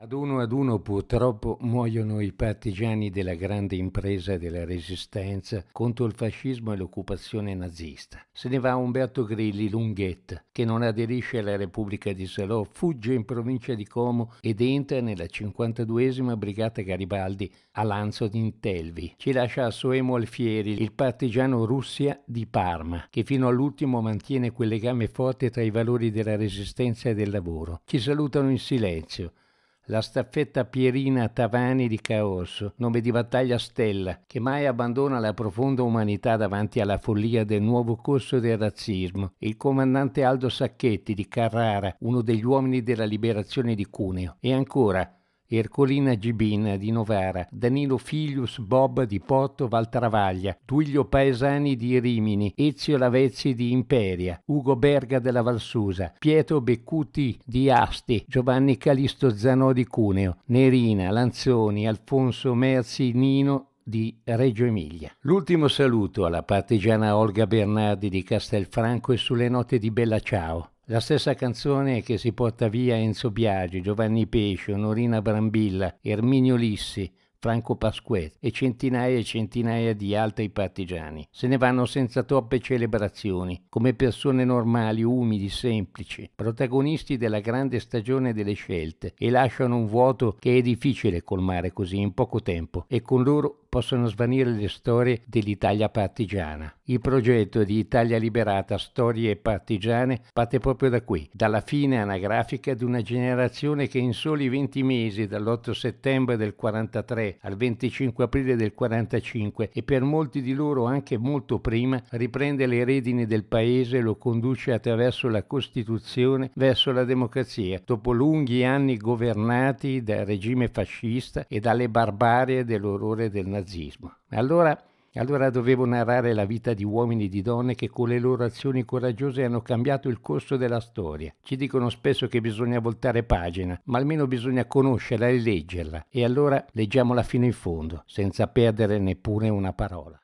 Ad uno ad uno purtroppo muoiono i partigiani della grande impresa della resistenza contro il fascismo e l'occupazione nazista. Se ne va Umberto Grilli Lunghetta, che non aderisce alla Repubblica di Salò, fugge in provincia di Como ed entra nella 52esima Brigata Garibaldi a Lanzo d'Intelvi. Ci lascia a Soemo Alfieri, il partigiano Russia di Parma, che fino all'ultimo mantiene quel legame forte tra i valori della resistenza e del lavoro. Ci salutano in silenzio la staffetta Pierina Tavani di Caorso, nome di battaglia Stella, che mai abbandona la profonda umanità davanti alla follia del nuovo corso del razzismo, e il comandante Aldo Sacchetti di Carrara, uno degli uomini della liberazione di Cuneo, e ancora Ercolina Gibin di Novara, Danilo Filius Bob di Porto Valtravaglia, Tullio Paesani di Rimini, Ezio Lavezzi di Imperia, Ugo Berga della Valsusa, Pietro Beccuti di Asti, Giovanni Calisto Zanò di Cuneo, Nerina, Lanzoni, Alfonso Merzi, Nino di Reggio Emilia. L'ultimo saluto alla partigiana Olga Bernardi di Castelfranco e sulle note di Bella Ciao. La stessa canzone che si porta via Enzo Biagi, Giovanni Pesce, Onorina Brambilla, Erminio Lissi, Franco Pasquet e centinaia e centinaia di altri partigiani. Se ne vanno senza troppe celebrazioni, come persone normali, umili, semplici, protagonisti della grande stagione delle scelte e lasciano un vuoto che è difficile colmare così in poco tempo e con loro possono svanire le storie dell'Italia partigiana. Il progetto di Italia liberata, storie partigiane, parte proprio da qui, dalla fine anagrafica di una generazione che in soli 20 mesi, dall'8 settembre del 43 al 25 aprile del 45 e per molti di loro anche molto prima, riprende le redini del paese e lo conduce attraverso la Costituzione verso la democrazia, dopo lunghi anni governati dal regime fascista e dalle barbarie dell'orrore del nazismo nazismo. Allora, allora dovevo narrare la vita di uomini e di donne che con le loro azioni coraggiose hanno cambiato il corso della storia. Ci dicono spesso che bisogna voltare pagina, ma almeno bisogna conoscerla e leggerla. E allora leggiamola fino in fondo, senza perdere neppure una parola.